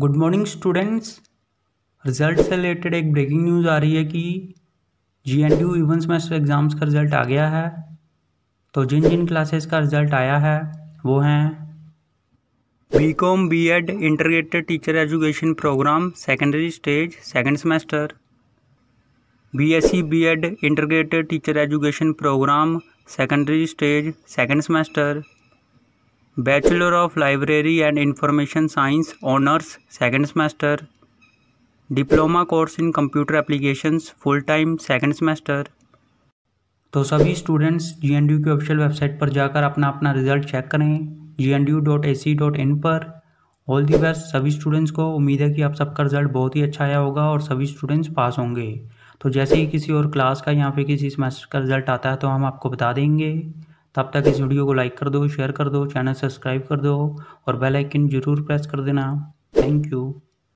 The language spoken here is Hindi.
गुड मॉर्निंग स्टूडेंट्स रिजल्ट से रिलेटेड एक ब्रेकिंग न्यूज़ आ रही है कि G N D U even semester exams का रिज़ल्ट आ गया है तो जिन जिन क्लासेस का रिज़ल्ट आया है वो हैं B com B ed integrated teacher education programme secondary stage second semester B S C B ed integrated teacher education programme secondary stage second semester bachelor of library and information science honours second semester diploma course in computer applications full time second semester तो सभी स्टूडेंट्स जी एन की ऑफिशियल वेबसाइट पर जाकर अपना अपना रिजल्ट चेक करें G N dot A C dot in पर ऑल दी बेस्ट सभी स्टूडेंट्स को उम्मीद है कि आप सबका रिजल्ट बहुत ही अच्छा आया होगा और सभी स्टूडेंट्स पास होंगे तो जैसे ही किसी और क्लास का या फिर किसी सेमेस्टर का रिजल्ट आता है तो हम आपको बता देंगे तब तक इस वीडियो को लाइक कर दो शेयर कर दो चैनल सब्सक्राइब कर दो और बेल आइकन जरूर प्रेस कर देना थैंक यू